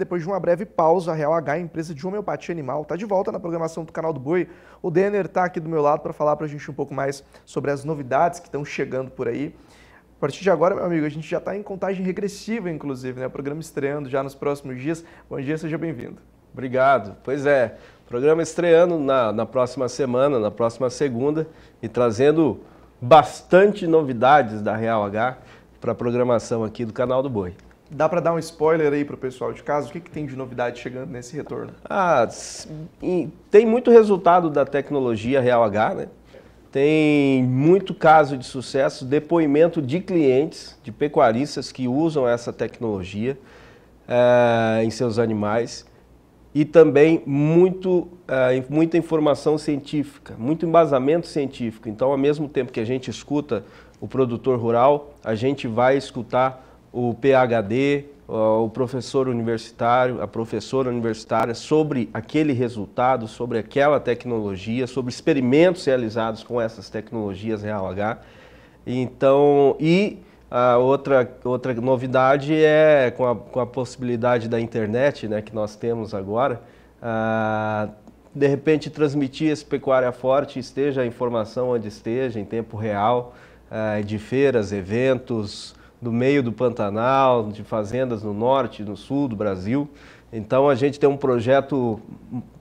Depois de uma breve pausa, a Real H, empresa de homeopatia animal, está de volta na programação do canal do Boi. O Denner está aqui do meu lado para falar para a gente um pouco mais sobre as novidades que estão chegando por aí. A partir de agora, meu amigo, a gente já está em contagem regressiva, inclusive, né? O programa estreando já nos próximos dias. Bom dia, seja bem-vindo. Obrigado. Pois é, programa estreando na, na próxima semana, na próxima segunda, e trazendo bastante novidades da Real H para a programação aqui do canal do Boi. Dá para dar um spoiler aí para o pessoal de casa? O que, que tem de novidade chegando nesse retorno? Ah, tem muito resultado da tecnologia Real H, né? Tem muito caso de sucesso, depoimento de clientes, de pecuaristas que usam essa tecnologia é, em seus animais e também muito, é, muita informação científica, muito embasamento científico. Então, ao mesmo tempo que a gente escuta o produtor rural, a gente vai escutar o PhD, o professor universitário, a professora universitária sobre aquele resultado, sobre aquela tecnologia, sobre experimentos realizados com essas tecnologias Real H. Então, e a outra, outra novidade é com a, com a possibilidade da internet né, que nós temos agora, de repente transmitir esse pecuária forte, esteja a informação onde esteja, em tempo real, eh, de feiras, eventos, do meio do Pantanal, de fazendas no norte, no sul do Brasil. Então a gente tem um projeto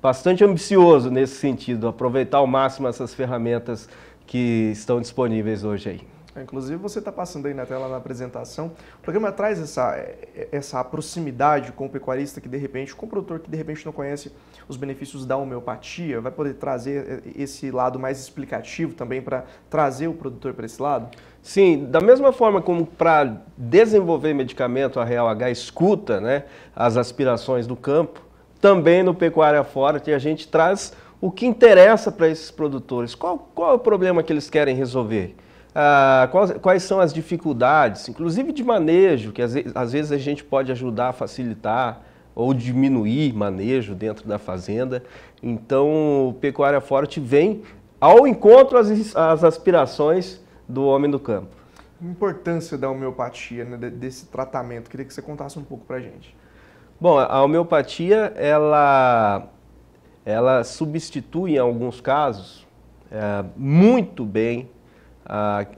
bastante ambicioso nesse sentido, aproveitar ao máximo essas ferramentas que estão disponíveis hoje aí. Inclusive, você está passando aí na tela na apresentação. O programa traz essa, é, é, essa proximidade com o pecuarista que, de repente, com o produtor que, de repente, não conhece os benefícios da homeopatia. Vai poder trazer é, esse lado mais explicativo também para trazer o produtor para esse lado? Sim, da mesma forma como para desenvolver medicamento, a Real H escuta né, as aspirações do campo, também no Pecuária Forte a gente traz o que interessa para esses produtores. Qual, qual é o problema que eles querem resolver? Ah, quais, quais, são as dificuldades, inclusive de manejo, que às, às vezes a gente pode ajudar a facilitar ou diminuir manejo dentro da fazenda. Então, o Pecuária Forte vem ao encontro às, às aspirações do homem do campo. A importância da homeopatia, né, desse tratamento, queria que você contasse um pouco para gente. Bom, a homeopatia, ela, ela substitui, em alguns casos, é, muito bem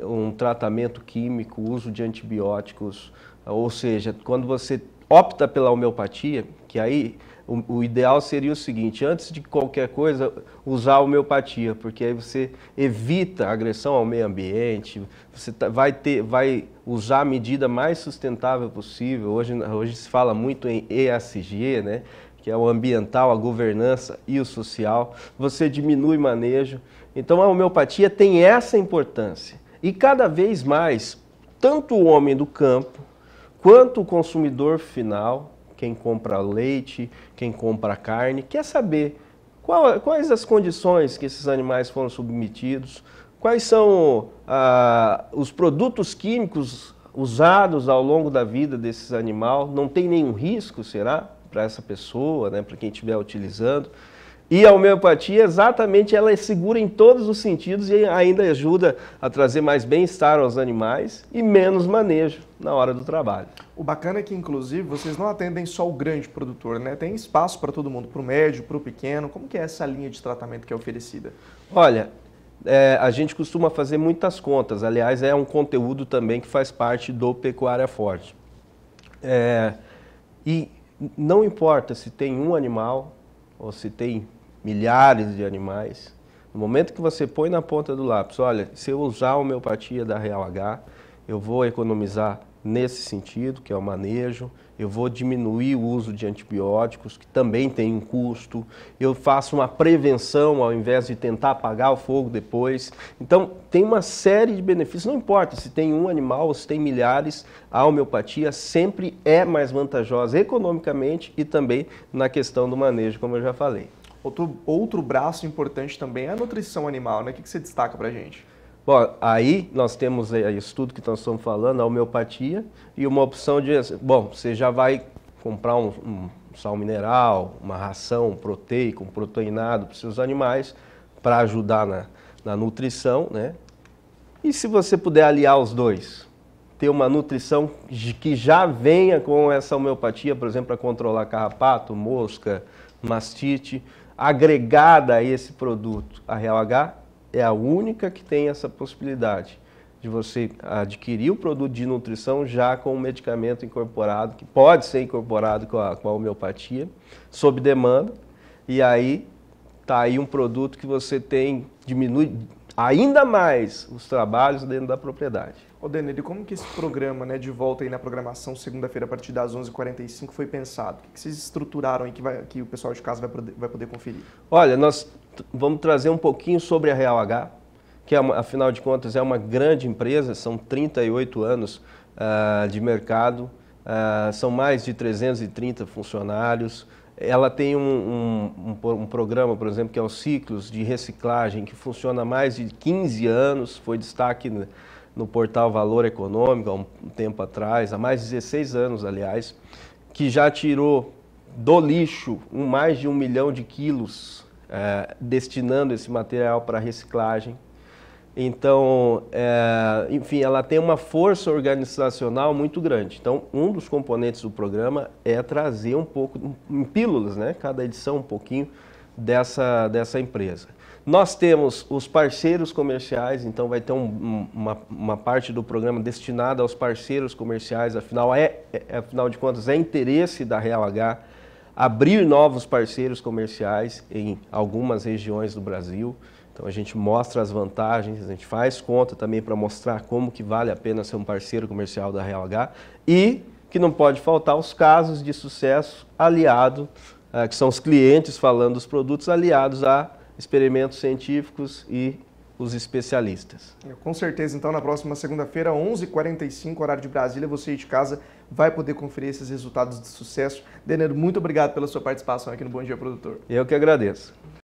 um tratamento químico, uso de antibióticos, ah, ou seja, quando você opta pela homeopatia, que aí o, o, ideal seria o seguinte, antes de qualquer coisa, usar a homeopatia, porque aí você evita a agressão ao meio ambiente, você tá, vai, ter, vai usar a medida mais sustentável possível. Hoje, hoje se fala muito em ESG, né? que é o ambiental, a governança e o social. Você diminui manejo. Então a homeopatia tem essa importância. E cada vez mais, tanto o homem do campo, quanto o consumidor final, quem compra leite, quem compra carne, quer saber qual, quais as condições que esses animais foram submetidos, quais são ah, os produtos químicos usados ao longo da vida desses animal, não tem nenhum risco, será, para essa pessoa, né, para quem estiver utilizando. E a homeopatia, exatamente, ela é segura em todos os sentidos e ainda ajuda a trazer mais bem-estar aos animais e menos manejo na hora do trabalho. O bacana é que, inclusive, vocês não atendem só o grande produtor, né? Tem espaço para todo mundo, para o médio, para o pequeno. Como que é essa linha de tratamento que é oferecida? Olha, é, a gente costuma fazer muitas contas. Aliás, é um conteúdo também que faz parte do Pecuária Forte. É, e não importa se tem um animal ou se tem milhares de animais. No momento que você põe na ponta do lápis, olha, se eu usar a homeopatia da Real H, eu vou economizar nesse sentido, que é o manejo, eu vou diminuir o uso de antibióticos, que também tem um custo, eu faço uma prevenção ao invés de tentar apagar o fogo depois. Então, tem uma série de benefícios, não importa se tem um animal ou se tem milhares, a homeopatia sempre é mais vantajosa economicamente e também na questão do manejo, como eu já falei. Outro, outro braço importante também é a nutrição animal, né? O que, que você destaca para a gente? Bom, aí nós temos o estudo que nós estamos falando, a homeopatia, e uma opção de, bom, você já vai comprar um, um sal mineral, uma ração um proteica, um proteinado para os seus animais, para ajudar na, na nutrição, né? E se você puder aliar os dois, ter uma nutrição que já venha com essa homeopatia, por exemplo, para controlar carrapato, mosca, mastite, agregada a esse produto. A Real H é a única que tem essa possibilidade de você adquirir o produto de nutrição já com o um medicamento incorporado, que pode ser incorporado com a, com a homeopatia, sob demanda, e aí está aí um produto que você tem, diminui ainda mais os trabalhos dentro da propriedade. Ô Daniel, e como que esse programa, né, de volta aí na programação, segunda-feira, a partir das 11h45, foi pensado? O que vocês estruturaram aí que, vai, que o pessoal de casa vai poder, vai poder conferir? Olha, nós vamos trazer um pouquinho sobre a Real H, que é uma, afinal de contas é uma grande empresa, são 38 anos uh, de mercado, uh, são mais de 330 funcionários, ela tem um, um, um, um programa, por exemplo, que é o Ciclos de Reciclagem, que funciona há mais de 15 anos, foi destaque no, portal Valor Econômico há um tempo atrás, há mais de 16 anos, aliás, que já tirou do lixo mais de um milhão de quilos, eh, destinando esse material para reciclagem. Então, é, enfim, ela tem uma força organizacional muito grande. Então, um dos componentes do programa é trazer um pouco, em pílulas, né? cada edição um pouquinho, dessa, dessa empresa. Nós temos os parceiros comerciais, então vai ter um, uma, uma, parte do programa destinada aos parceiros comerciais, afinal, é, é, é afinal de contas, é interesse da RealH abrir novos parceiros comerciais em algumas regiões do Brasil. Então a gente mostra as vantagens, a gente faz conta também para mostrar como que vale a pena ser um parceiro comercial da Real H e que não pode faltar os casos de sucesso aliado, eh, que são os clientes falando dos produtos aliados a experimentos científicos e os especialistas. É, com certeza, então, na próxima segunda-feira, 11h45, horário de Brasília, você aí de casa vai poder conferir esses resultados de sucesso. Denner, muito obrigado pela sua participação aqui no Bom Dia Produtor. Eu que agradeço.